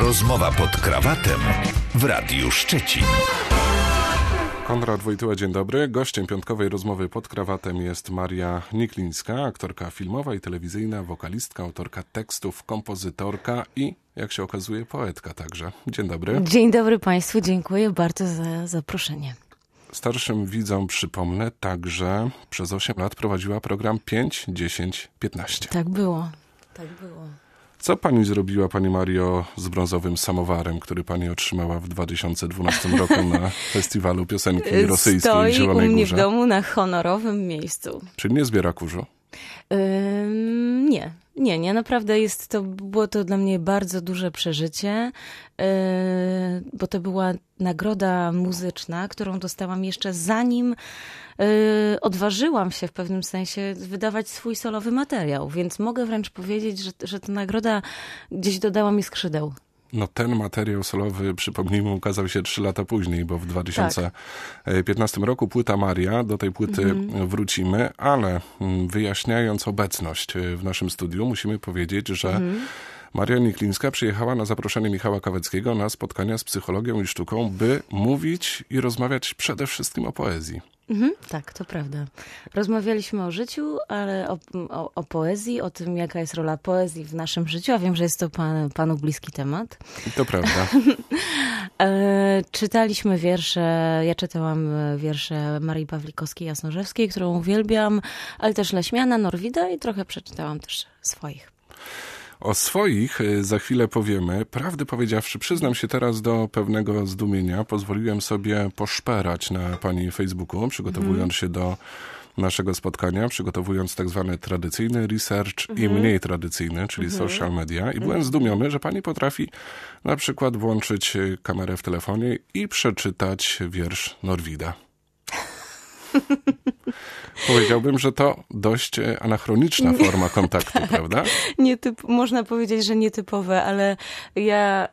Rozmowa pod krawatem w Radiu Szczecin. Konrad Wojtyła, dzień dobry. Gościem piątkowej rozmowy pod krawatem jest Maria Niklińska, aktorka filmowa i telewizyjna, wokalistka, autorka tekstów, kompozytorka i, jak się okazuje, poetka także. Dzień dobry. Dzień dobry Państwu, dziękuję bardzo za zaproszenie. Starszym widzom przypomnę także przez 8 lat prowadziła program 5, 10, 15. Tak było, tak było. Co pani zrobiła, pani Mario, z brązowym samowarem, który pani otrzymała w 2012 roku na festiwalu piosenki rosyjskiej Stoi w Zielonej u mnie Górze? w domu na honorowym miejscu. Czyli nie zbiera kurzu? Nie, nie, naprawdę jest to, było to dla mnie bardzo duże przeżycie, yy, bo to była nagroda muzyczna, którą dostałam jeszcze zanim yy, odważyłam się w pewnym sensie wydawać swój solowy materiał, więc mogę wręcz powiedzieć, że, że ta nagroda gdzieś dodała mi skrzydeł no ten materiał solowy, przypomnijmy, ukazał się trzy lata później, bo w 2015 tak. roku płyta Maria, do tej płyty mhm. wrócimy, ale mm, wyjaśniając obecność e, w naszym studiu, musimy powiedzieć, że mhm. Maria Niklińska przyjechała na zaproszenie Michała Kaweckiego na spotkania z psychologią i sztuką, by mówić i rozmawiać przede wszystkim o poezji. Mhm, tak, to prawda. Rozmawialiśmy o życiu, ale o, o, o, poezji, o tym, jaka jest rola poezji w naszym życiu, a wiem, że jest to pan, panu bliski temat. To prawda. E, czytaliśmy wiersze, ja czytałam wiersze Marii Pawlikowskiej-Jasnorzewskiej, którą uwielbiam, ale też Leśmiana, Norwida i trochę przeczytałam też swoich. O swoich y, za chwilę powiemy. Prawdę powiedziawszy, przyznam się teraz do pewnego zdumienia. Pozwoliłem sobie poszperać na pani Facebooku, przygotowując się do naszego spotkania, przygotowując tak zwany tradycyjny research i mhm. mniej tradycyjny, czyli mhm. social media. I mhm. byłem zdumiony, że pani potrafi na przykład włączyć kamerę w telefonie i przeczytać wiersz Norwida. Powiedziałbym, że to dość e, anachroniczna forma kontaktu, tak. prawda? typ. można powiedzieć, że nietypowe, ale ja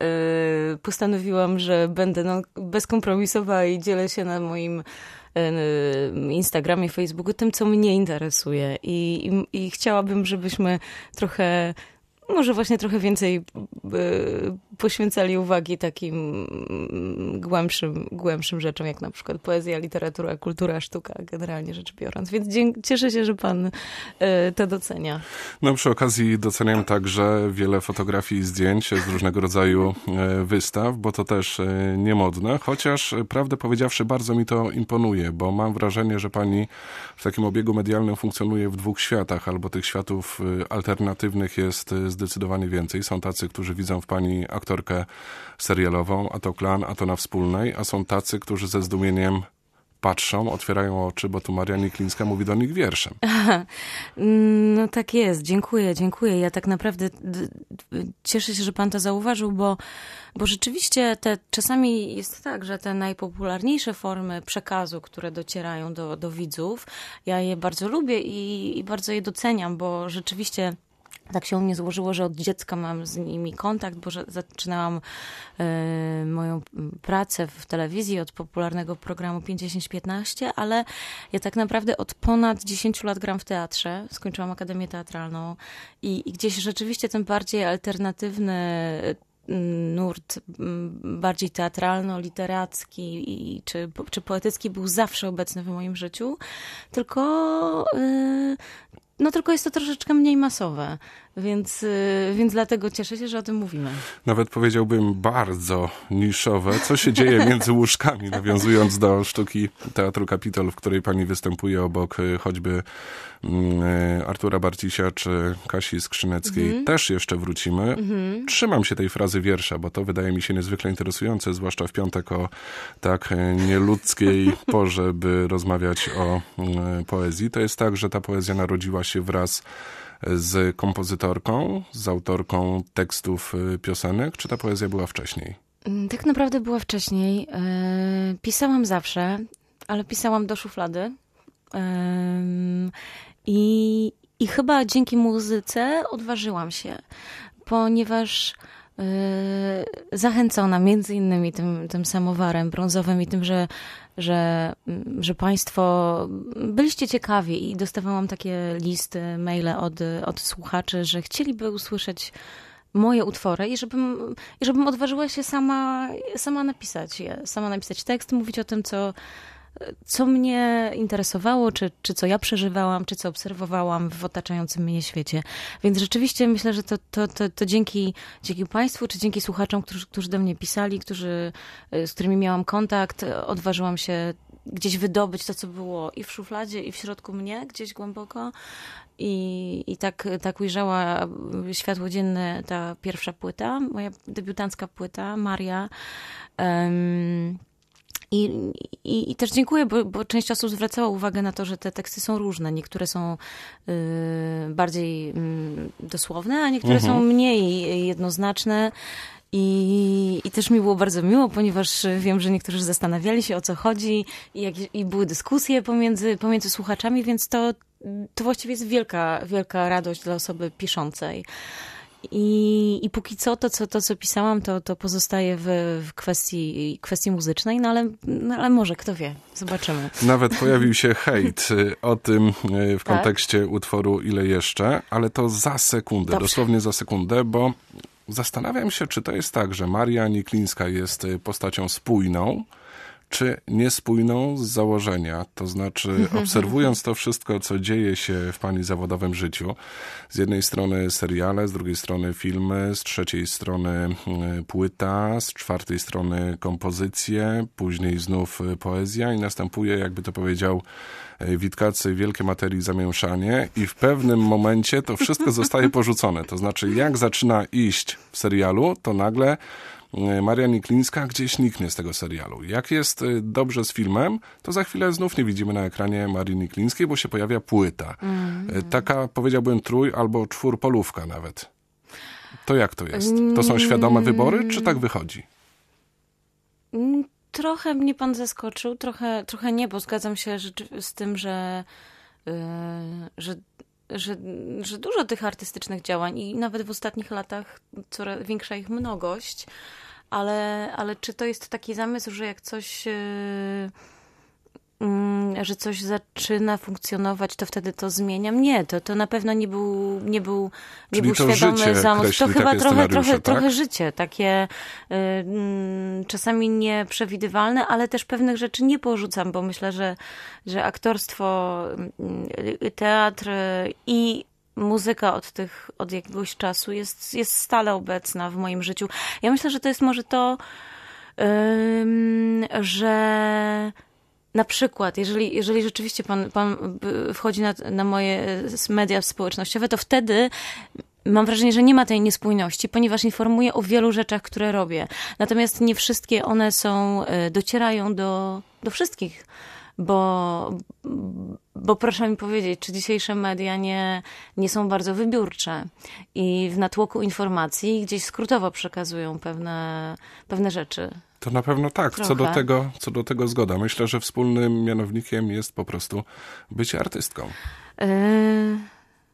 y, postanowiłam, że będę no, bezkompromisowa i dzielę się na moim e, Instagramie, Facebooku, tym, co mnie interesuje. I, i, I, chciałabym, żebyśmy trochę może właśnie trochę więcej y, poświęcali uwagi takim mm, głębszym, głębszym rzeczom, jak na przykład poezja, literatura, kultura, sztuka, generalnie rzecz biorąc. Więc cieszę się, że pan y, to docenia. No przy okazji doceniam także wiele fotografii i zdjęć z różnego rodzaju e, wystaw, bo to też e, niemodne, chociaż e, prawdę powiedziawszy bardzo mi to imponuje, bo mam wrażenie, że pani w takim obiegu medialnym funkcjonuje w dwóch światach, albo tych światów alternatywnych jest z zdecydowanie więcej. Są tacy, którzy widzą w pani aktorkę serialową, a to klan, a to na wspólnej, a są tacy, którzy ze zdumieniem patrzą, otwierają oczy, bo tu Maria Niklińska mówi do nich wierszem. Aha. No tak jest, dziękuję, dziękuję. Ja tak naprawdę cieszę się, że pan to zauważył, bo, bo rzeczywiście te, czasami jest tak, że te najpopularniejsze formy przekazu, które docierają do, do widzów, ja je bardzo lubię i, i bardzo je doceniam, bo rzeczywiście tak się u mnie złożyło, że od dziecka mam z nimi kontakt, bo zaczynałam y, moją pracę w telewizji od popularnego programu 5015, ale ja tak naprawdę od ponad 10 lat gram w teatrze, skończyłam akademię teatralną i, i gdzieś rzeczywiście ten bardziej alternatywny e, nurt bardziej teatralno-literacki czy, czy poetycki był zawsze obecny w moim życiu, tylko y, no tylko jest to troszeczkę mniej masowe. Więc, y, więc dlatego cieszę się, że o tym mówimy. Nawet powiedziałbym bardzo niszowe, co się dzieje między łóżkami, nawiązując do sztuki Teatru Kapitol, w której pani występuje obok y, choćby mm, y, Artura Barcisia czy Kasi Skrzyneckiej. Mhm. Też jeszcze wrócimy. Mhm. Trzymam się tej frazy wiersza, bo to wydaje mi się niezwykle interesujące, zwłaszcza w piątek o tak nieludzkiej porze, by rozmawiać o poezji. To jest tak, że ta poezja narodziła się wraz z kompozytorką, z autorką tekstów y, piosenek, czy ta poezja była wcześniej? Mm, tak naprawdę była wcześniej. E, pisałam zawsze, ale pisałam do szuflady. I, i chyba dzięki muzyce odważyłam się, ponieważ e, zachęcona między innymi tym, tym samowarem brązowym i tym, że że, mm, że Państwo byliście ciekawi i dostawałam takie listy, maile od, od słuchaczy, że chcieliby usłyszeć moje utwory i żebym, i żebym odważyła się sama, sama napisać je, sama napisać tekst, mówić o tym, co, co mnie interesowało, czy, czy co ja przeżywałam, czy co obserwowałam w otaczającym mnie świecie. Więc rzeczywiście myślę, że to, to, to, to dzięki, dzięki Państwu, czy dzięki słuchaczom, którzy, którzy do mnie pisali, którzy, y, z którymi miałam kontakt, odważyłam się gdzieś wydobyć to, co było i w szufladzie, i w środku mnie, gdzieś głęboko. I, i tak, tak ujrzała światło dzienne ta pierwsza płyta, moja debiutancka płyta, Maria. Um, i, i, i też dziękuję, bo, bo, część osób zwracała uwagę na to, że te teksty są różne. Niektóre są y, bardziej y, dosłowne, a niektóre mhm. są mniej jednoznaczne. I, I też mi było bardzo miło, ponieważ wiem, że niektórzy zastanawiali się o co chodzi i, jak, i były dyskusje pomiędzy, pomiędzy słuchaczami, więc to, to właściwie jest wielka, wielka radość dla osoby piszącej. I, I póki co to, co, to, co pisałam, to, to pozostaje w, w kwestii, kwestii muzycznej, no ale, no ale może, kto wie, zobaczymy. Nawet pojawił się hejt y, o tym y, w tak? kontekście tak? utworu Ile Jeszcze, ale to za sekundę, Dobrze. dosłownie za sekundę, bo zastanawiam się, czy to jest tak, że Maria Niklińska jest y, postacią spójną, czy niespójną z założenia. To znaczy, obserwując to wszystko, co dzieje się w pani zawodowym życiu, z jednej strony seriale, z drugiej strony filmy, z trzeciej strony płyta, z czwartej strony kompozycje, później znów poezja i następuje, jakby to powiedział e, Witkacy, wielkie materii zamieszanie i w pewnym momencie to wszystko zostaje porzucone. To znaczy, jak zaczyna iść w serialu, to nagle E, Maria Niklińska gdzieś niknie z tego serialu. Jak jest e, dobrze z filmem, to za chwilę znów nie widzimy na ekranie Marii Niklińskiej, bo się pojawia płyta. Mm. Taka, powiedziałbym, trój albo czwórpolówka nawet. To jak to jest? To są mm. świadome wybory, czy tak wychodzi? Mm, trochę mnie pan zaskoczył, trochę, trochę nie, bo zgadzam się z tym, że, y, że że, że dużo tych artystycznych działań i nawet w ostatnich latach coraz większa ich mnogość, ale, ale czy to jest taki zamysł, że jak coś. Yy Mm, że coś zaczyna funkcjonować, to wtedy to zmieniam. Nie, to, to na pewno nie był, nie był, nie był świadomy zamysł. To chyba trochę, trochę, tak? trochę życie, takie y, mm, czasami nieprzewidywalne, ale też pewnych rzeczy nie porzucam, bo myślę, że, że aktorstwo, mm, y, teatr y, i muzyka od tych, od jakiegoś czasu jest, jest stale obecna w moim życiu. Ja myślę, że to jest może to, że na przykład, jeżeli, jeżeli rzeczywiście pan, pan wchodzi na, na moje media społecznościowe, to wtedy mam wrażenie, że nie ma tej niespójności, ponieważ informuję o wielu rzeczach, które robię. Natomiast nie wszystkie one są, e, docierają do, do wszystkich, bo, bo proszę mi powiedzieć, czy dzisiejsze media nie, nie są bardzo wybiórcze i w natłoku informacji gdzieś skrótowo przekazują pewne, pewne rzeczy. To na pewno tak. Co do, tego, co do tego zgoda. Myślę, że wspólnym mianownikiem jest po prostu bycie artystką. E,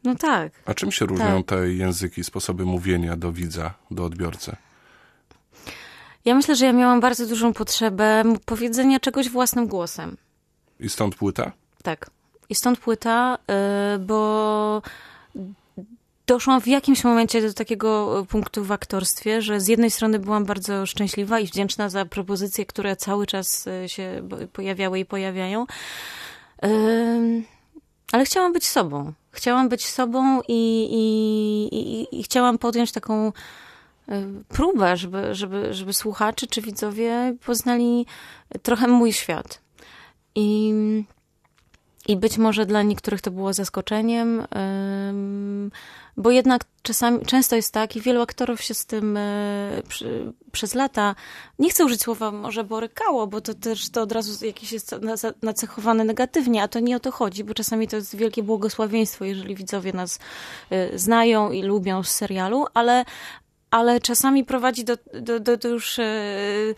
no tak. A czym się różnią tak. te języki, sposoby mówienia do widza, do odbiorcy? Ja myślę, że ja miałam bardzo dużą potrzebę powiedzenia czegoś własnym głosem. I stąd płyta? Tak. I stąd płyta, yy, bo doszłam w jakimś momencie do takiego e, punktu w aktorstwie, że z jednej strony byłam bardzo szczęśliwa i wdzięczna za propozycje, które cały czas e, się pojawiały i pojawiają. Ale chciałam być sobą. Chciałam być sobą i, i, i, i chciałam podjąć taką e, próbę, żeby, żeby, żeby słuchacze czy widzowie poznali trochę mój świat. I i być może dla niektórych to było zaskoczeniem bo jednak czasami, często jest tak i wielu aktorów się z tym y, przy, przez lata, nie chcę użyć słowa może borykało, bo to też to od razu jakieś jest nacechowane negatywnie, a to nie o to chodzi, bo czasami to jest wielkie błogosławieństwo, jeżeli widzowie nas y, znają i lubią z serialu, ale, ale czasami prowadzi do, do, do, do już... Y,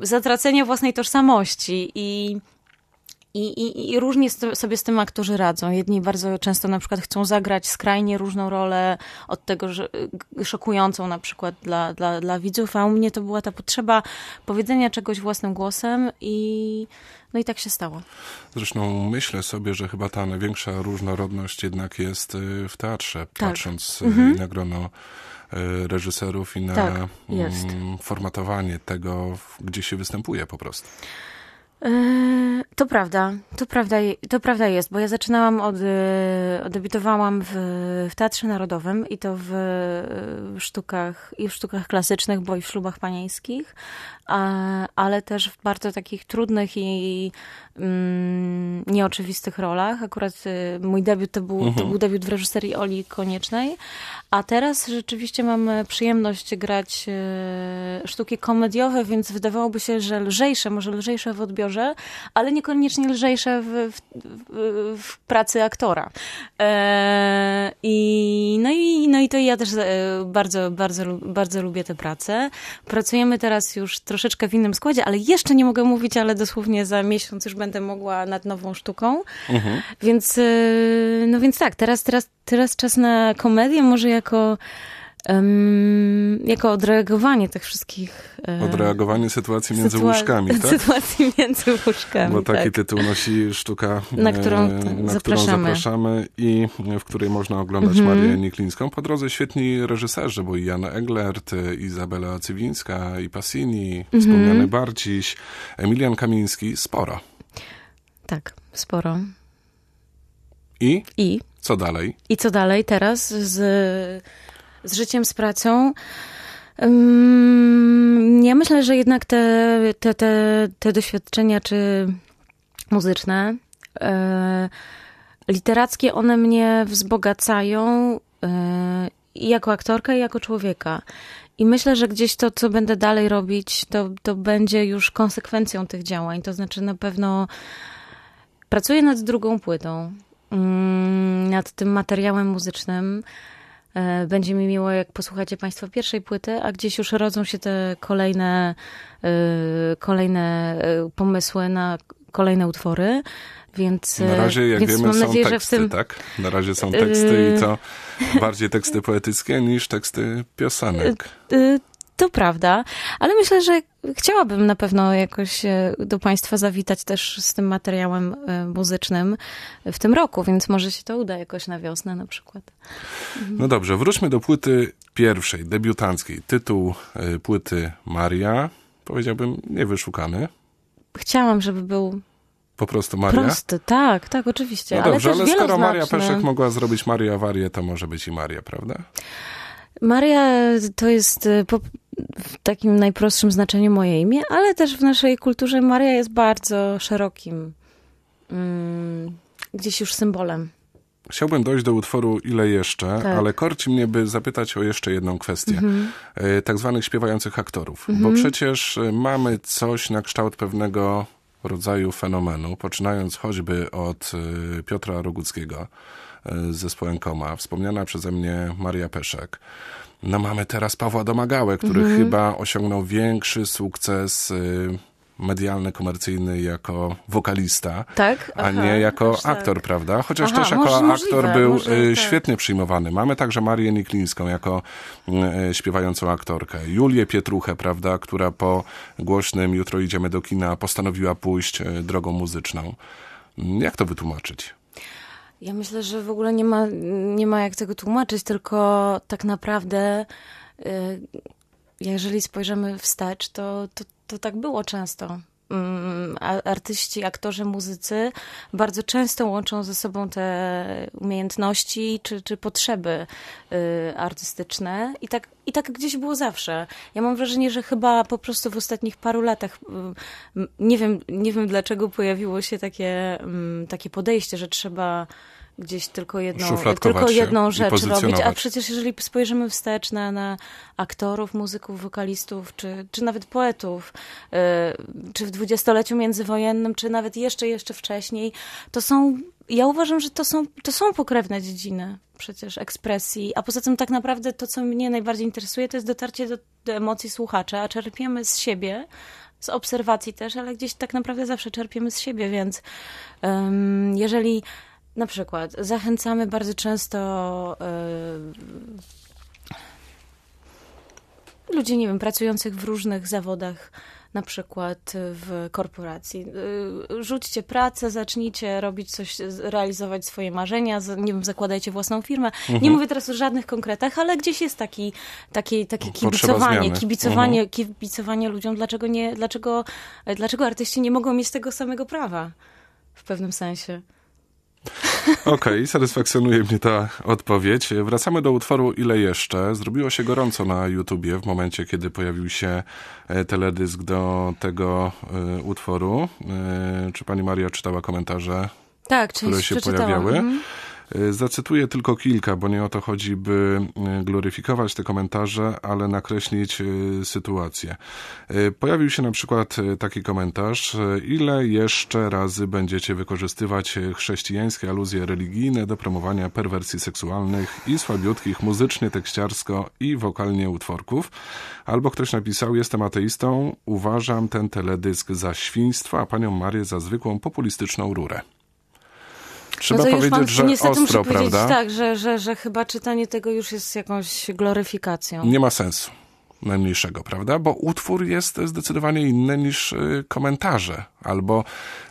zatracenia własnej tożsamości i i, i, I różnie sobie z tym aktorzy radzą. Jedni bardzo często na przykład chcą zagrać skrajnie różną rolę, od tego że, szokującą na przykład dla, dla, dla widzów, a u mnie to była ta potrzeba powiedzenia czegoś własnym głosem i no i tak się stało. Zresztą myślę sobie, że chyba ta największa różnorodność jednak jest y, w teatrze, tak. patrząc y, mhm. na grono y, reżyserów i na tak, mm, formatowanie tego, gdzie się występuje po prostu. Eee, to prawda, to prawda, to prawda jest, bo ja zaczynałam od, e, debiutowałam w, w Teatrze Narodowym i to w, w sztukach, i w sztukach klasycznych, bo i w ślubach panieńskich, ale też w bardzo takich trudnych i mm, nieoczywistych rolach. Akurat e, mój debiut to był, mhm. to był debiut w reżyserii Oli Koniecznej, a teraz rzeczywiście mam e, przyjemność grać sztuki komediowe, więc wydawałoby się, że lżejsze, może lżejsze w odbiorze, ale niekoniecznie lżejsze w, w, w, w pracy aktora. E, i, no, i, no i to ja też e, bardzo, bardzo, bardzo lubię tę pracę. Pracujemy teraz już troszeczkę w innym składzie, ale jeszcze nie mogę mówić, ale dosłownie za miesiąc już będę mogła nad nową sztuką. Mhm. Więc, e, no więc tak, teraz, teraz, teraz czas na komedię, może jako um, jako odreagowanie tych wszystkich... E, odreagowanie sytuacji między sytua łóżkami, tak? Sytuacji między łóżkami, Bo taki tak. tytuł nosi sztuka, na, e, którą, na zapraszamy. którą zapraszamy i w której można oglądać mm -hmm. Marię Niklińską. Po drodze świetni reżyserzy, bo i Jan i e, Izabela Cywińska, i Passini, mm -hmm. wspomniany Barciś, Emilian Kamiński, sporo. Tak, sporo. I? I. Co dalej? I co dalej teraz z z życiem, z pracą. Ja myślę, że jednak te, te, te, te doświadczenia, czy muzyczne, e, literackie, one mnie wzbogacają e, i jako aktorka, i jako człowieka. I myślę, że gdzieś to, co będę dalej robić, to, to będzie już konsekwencją tych działań. To znaczy, na pewno pracuję nad drugą płytą, nad tym materiałem muzycznym. E, będzie mi miło, jak posłuchacie Państwo pierwszej płyty, a gdzieś już rodzą się te kolejne, e, kolejne e, pomysły na kolejne utwory, więc... Na razie, jak więc wiemy, są teksty, tym... tak? Na razie są teksty i to bardziej teksty poetyckie niż teksty piosenek. To prawda, ale myślę, że chciałabym na pewno jakoś e, do Państwa zawitać też z tym materiałem e, muzycznym w tym roku, więc może się to uda jakoś na wiosnę na przykład. Mhm. No dobrze, wróćmy do płyty pierwszej, debiutanckiej. Tytuł e, płyty Maria, powiedziałbym, nie wyszukany. Chciałam, żeby był po prostu Maria? Prosty, tak, tak, oczywiście. No ale dobrze, ale, ale skoro Maria Peszek mogła zrobić Maria Awarię, to może być i Maria, prawda? Maria to jest po, w takim najprostszym znaczeniu moje imię, ale też w naszej kulturze Maria jest bardzo szerokim mm, gdzieś już symbolem. Chciałbym dojść do utworu Ile jeszcze, tak. ale korci mnie, by zapytać o jeszcze jedną kwestię. Mhm. E, tak zwanych śpiewających aktorów. Bo mhm. przecież e, mamy coś na kształt pewnego rodzaju fenomenu, poczynając choćby od e, Piotra Roguckiego, E, z zespołem Koma, wspomniana przeze mnie Maria Peszek. No mamy teraz Pawła Domagałę, który mhm. chyba osiągnął większy sukces y, medialny, komercyjny jako wokalista, tak? Aha, a nie jako tak. aktor, tak. prawda? Chociaż Aha, też jako aktor był możliwe, y, tak. świetnie przyjmowany. Mamy także Marię Niklińską jako y, śpiewającą aktorkę, Julię Pietruchę, prawda, która po głośnym Jutro idziemy do kina postanowiła pójść drogą muzyczną. Jak to wytłumaczyć? Ja myślę, że w ogóle nie ma, nie ma jak tego tłumaczyć, tylko tak naprawdę, y, jeżeli spojrzymy wstecz, to, to, to tak było często mm, artyści, aktorzy, muzycy bardzo często łączą ze sobą te umiejętności czy, czy potrzeby y, artystyczne i tak, i tak gdzieś było zawsze. Ja mam wrażenie, że chyba po prostu w ostatnich paru latach mm, nie wiem, nie wiem dlaczego pojawiło się takie, mm, takie podejście, że trzeba gdzieś tylko jedną, tylko jedną rzecz robić. A przecież jeżeli spojrzymy wstecz na, na aktorów, muzyków, wokalistów, czy, czy nawet poetów, y, czy w dwudziestoleciu międzywojennym, czy nawet jeszcze, jeszcze wcześniej, to są, ja uważam, że to są, to są pokrewne dziedziny przecież ekspresji. A poza tym tak naprawdę to, co mnie najbardziej interesuje, to jest dotarcie do, do emocji słuchacza, a czerpiemy z siebie, z obserwacji też, ale gdzieś tak naprawdę zawsze czerpiemy z siebie, więc um, jeżeli na przykład zachęcamy bardzo często e, ludzi, nie wiem, pracujących w różnych zawodach, na przykład w korporacji. E, rzućcie pracę, zacznijcie robić coś, realizować swoje marzenia, nie wiem, zakładajcie własną firmę. Mhm. Nie mówię teraz o żadnych konkretach, ale gdzieś jest taki, takie, takie kibicowanie, kibicowanie, mhm. kibicowanie ludziom, dlaczego, nie, dlaczego, e, dlaczego artyści nie mogą mieć tego samego prawa w pewnym sensie. Okej, okay, satysfakcjonuje mnie ta odpowiedź. Wracamy do utworu Ile jeszcze. Zrobiło się gorąco na YouTubie w momencie, kiedy pojawił się e, teledysk do tego y, utworu. Y, czy pani Maria czytała komentarze? Tak, które się pojawiały. Mhm. Y, zacytuję tylko kilka, bo nie o to chodzi, by y, gloryfikować te komentarze, ale nakreślić y, sytuację. Pojawił się na przykład taki komentarz: Ile jeszcze razy będziecie wykorzystywać chrześcijańskie aluzje religijne do promowania perwersji seksualnych i słabiutkich muzycznie, tekściarsko i wokalnie utworków? Albo ktoś napisał: Jestem ateistą, uważam ten teledysk za świństwo, a panią Marię za zwykłą populistyczną rurę trzeba no powiedzieć, mam, że niestety ostro, muszę prawda? tak, że, że, że chyba czytanie tego już jest jakąś gloryfikacją. Nie ma sensu najmniejszego, prawda? Bo utwór jest zdecydowanie inny niż y, komentarze. Albo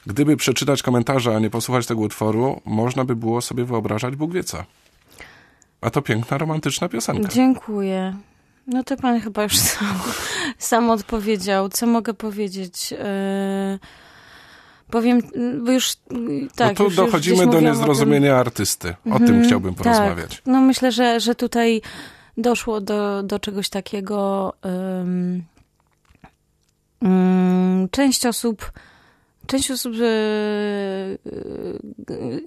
gdyby przeczytać komentarze, a nie posłuchać tego utworu, można by było sobie wyobrażać Bóg wie co. A to piękna, romantyczna piosenka. Dziękuję. No to pan chyba już sam, sam odpowiedział. Co mogę powiedzieć? Yy powiem, bo już tak. No tu już, dochodzimy już do niezrozumienia artysty. O mm, tym mhm. chciałbym tak. porozmawiać. Tak. No myślę, że, że tutaj doszło do, do czegoś takiego. um, część osób. Część osób, e, e,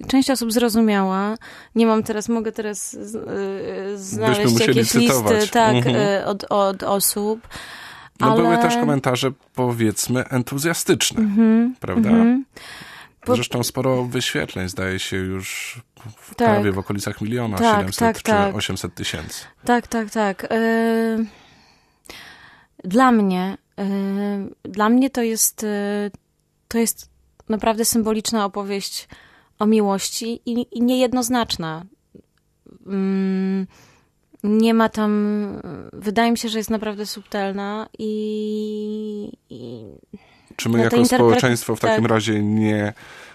część osób zrozumiała. Nie mam teraz, mogę teraz e, znaleźć jakieś cytować. listy tak, mhm. od, od osób. No ale... były też komentarze, powiedzmy, entuzjastyczne, mm-hmm, prawda? Mm-hmm. Bo... Zresztą sporo wyświetleń, zdaje się już w tak. prawie w okolicach miliona, tak, 700 tak, czy tak. 800 tysięcy. Tak, tak, tak. Yy... Dla mnie, yy... dla mnie to jest, yy... to jest naprawdę symboliczna opowieść o miłości i, i niejednoznaczna. Mm, nie ma tam. Wydaje mi się, że jest naprawdę subtelna i. i Czy my no jako społeczeństwo w takim tak. razie nie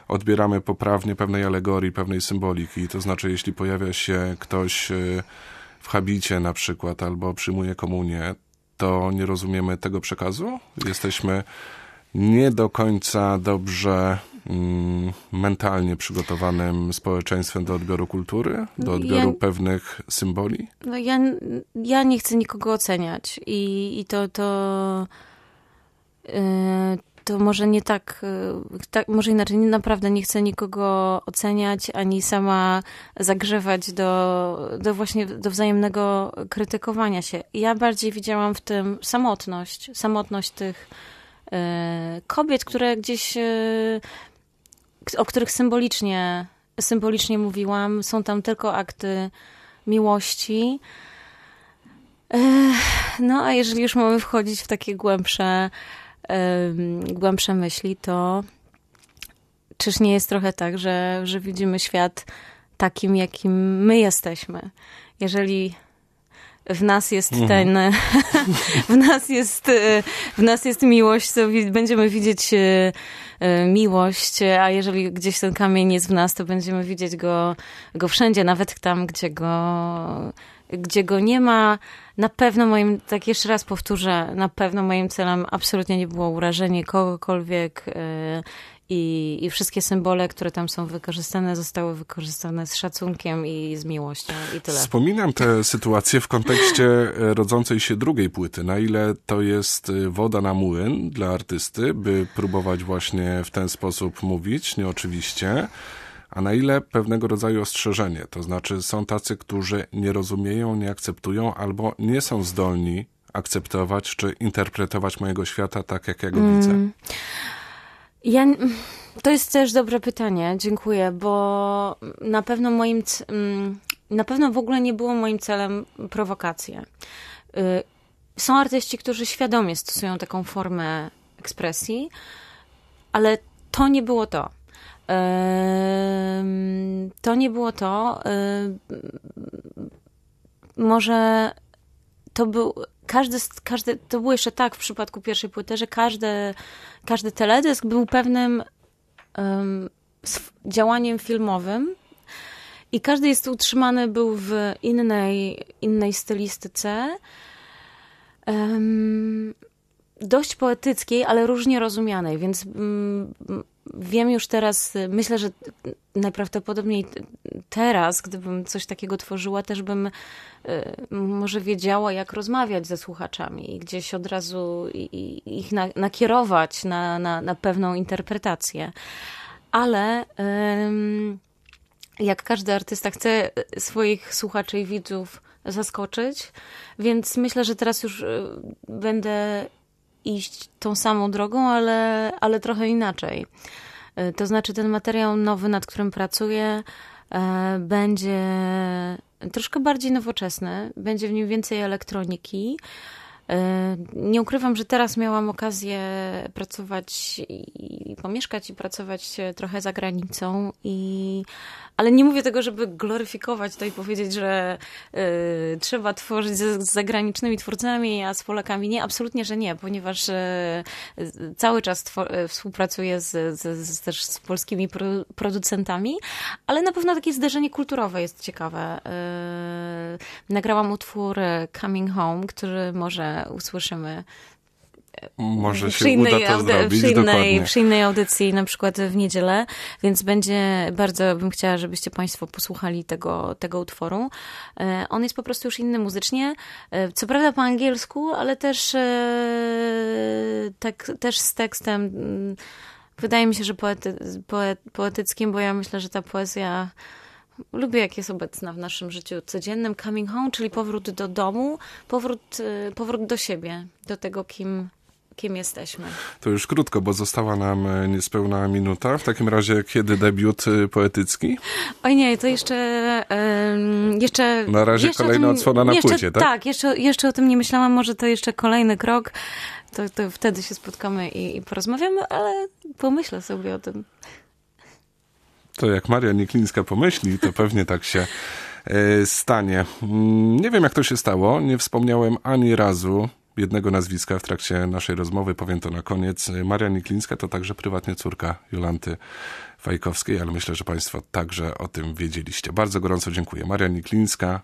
odbieramy poprawnie pewnej alegorii, pewnej symboliki? To znaczy, jeśli pojawia się ktoś y, w habicie na przykład albo przyjmuje komunię, to nie rozumiemy tego przekazu? Jesteśmy nie do końca dobrze Mm, mentalnie przygotowanym społeczeństwem do odbioru kultury, do odbioru ja, pewnych symboli? No ja, ja nie chcę nikogo oceniać i, i to, to, yy, to może nie tak, yy, tak, może inaczej, naprawdę nie chcę nikogo oceniać, ani sama zagrzewać do, do właśnie do wzajemnego krytykowania się. Ja bardziej widziałam w tym samotność, samotność tych y, kobiet, które gdzieś y, o których symbolicznie, symbolicznie mówiłam. Są tam tylko akty miłości. No a jeżeli już mamy wchodzić w takie głębsze, głębsze myśli, to czyż nie jest trochę tak, że, że widzimy świat takim, jakim my jesteśmy? Jeżeli w nas jest mhm. ten, w nas jest, y, w nas jest miłość, będziemy widzieć y, y, miłość, a jeżeli gdzieś ten kamień jest w nas, to będziemy widzieć go, go wszędzie, nawet tam, gdzie go, gdzie go nie ma. Na pewno moim, tak jeszcze raz powtórzę, na pewno moim celem absolutnie nie było urażenie kogokolwiek i, I wszystkie symbole, które tam są wykorzystane, zostały wykorzystane z szacunkiem i z miłością i tyle. Wspominam tę sytuację w kontekście e, rodzącej się drugiej płyty. Na ile to jest e, woda na młyn dla artysty, by próbować właśnie w ten sposób mówić, nieoczywiście a na ile pewnego rodzaju ostrzeżenie. To znaczy, są tacy, którzy nie rozumieją, nie akceptują albo nie są zdolni akceptować czy interpretować mojego świata tak, jak ja go mm. widzę. Ja... To jest też dobre pytanie, dziękuję, bo na pewno moim, mm, na pewno w ogóle nie było moim celem prowokacje. Y, są artyści, którzy świadomie stosują taką formę ekspresji, ale to nie było to. To nie było to. Y, może to był każdy, każdy, to było jeszcze tak w przypadku pierwszej płyty, że każdy, każdy teledysk był pewnym um, działaniem filmowym i każdy jest utrzymany był w innej, innej stylistyce. Um, dość poetyckiej, ale różnie rozumianej, więc um, wiem już teraz, myślę, że najprawdopodobniej teraz, gdybym coś takiego tworzyła, też bym y, może wiedziała, jak rozmawiać ze słuchaczami i gdzieś od razu ich nakierować na, na, na pewną interpretację. Ale jak każdy artysta chce swoich słuchaczy i widzów zaskoczyć, więc myślę, że teraz już y, będę iść tą samą drogą, ale, ale trochę inaczej. E, to znaczy, ten materiał nowy, nad którym pracuję, e, będzie troszkę bardziej nowoczesny, będzie w nim więcej elektroniki. E, nie ukrywam, że teraz miałam okazję pracować i pomieszkać i pracować e, trochę za granicą, i... ale nie mówię tego, żeby gloryfikować to i powiedzieć, że y, trzeba tworzyć z, zagranicznymi twórcami, a z Polakami nie, absolutnie, że nie, ponieważ y, cały czas twor- współpracuję z, z, z, też z polskimi pro- producentami, ale na pewno takie zderzenie kulturowe jest ciekawe. Y, nagrałam utwór Coming Home, który może usłyszymy może się uda to audy- zrobić, przy innej, przy innej audycji, na przykład w niedzielę, więc będzie, bardzo bym chciała, żebyście Państwo posłuchali tego, tego utworu. E, on jest po prostu już inny muzycznie, e, co prawda po angielsku, ale też, e, tak, też z tekstem, mm, wydaje mi się, że poety, poetyckim, bo ja myślę, że ta poezja lubię, jak jest obecna w naszym życiu codziennym. Coming home, czyli powrót do domu, powrót, y, powrót do siebie, do tego, kim kim jesteśmy. To już krótko, bo została nam e, niespełna minuta. W takim razie, kiedy debiut y, poetycki? Oj nie, to jeszcze... jeszcze na razie jeszcze kolejna tym, odsłona na jeszcze, płycie, tak? Tak, jeszcze, jeszcze o tym nie myślałam. Może to jeszcze kolejny krok. To, to wtedy się spotkamy i, i porozmawiamy, ale pomyślę sobie o tym to jak Maria Nieklińska pomyśli, to pewnie tak się e, stanie. Mm, nie wiem, jak to się stało. Nie wspomniałem ani razu jednego nazwiska w trakcie naszej rozmowy. Powiem to na koniec. E, Maria Nieklińska to także prywatnie córka Jolanty Fajkowskiej, ale myślę, że Państwo także o tym wiedzieliście. Bardzo gorąco dziękuję. Maria Nieklińska,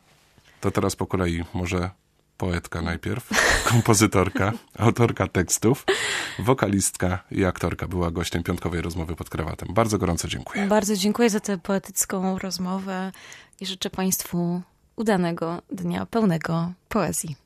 to teraz po kolei może poetka najpierw, kompozytorka, autorka tekstów, wokalistka i aktorka była gościem piątkowej rozmowy pod krawatem. Bardzo gorąco dziękuję. Bardzo dziękuję za tę poetycką rozmowę i życzę Państwu udanego dnia pełnego poezji.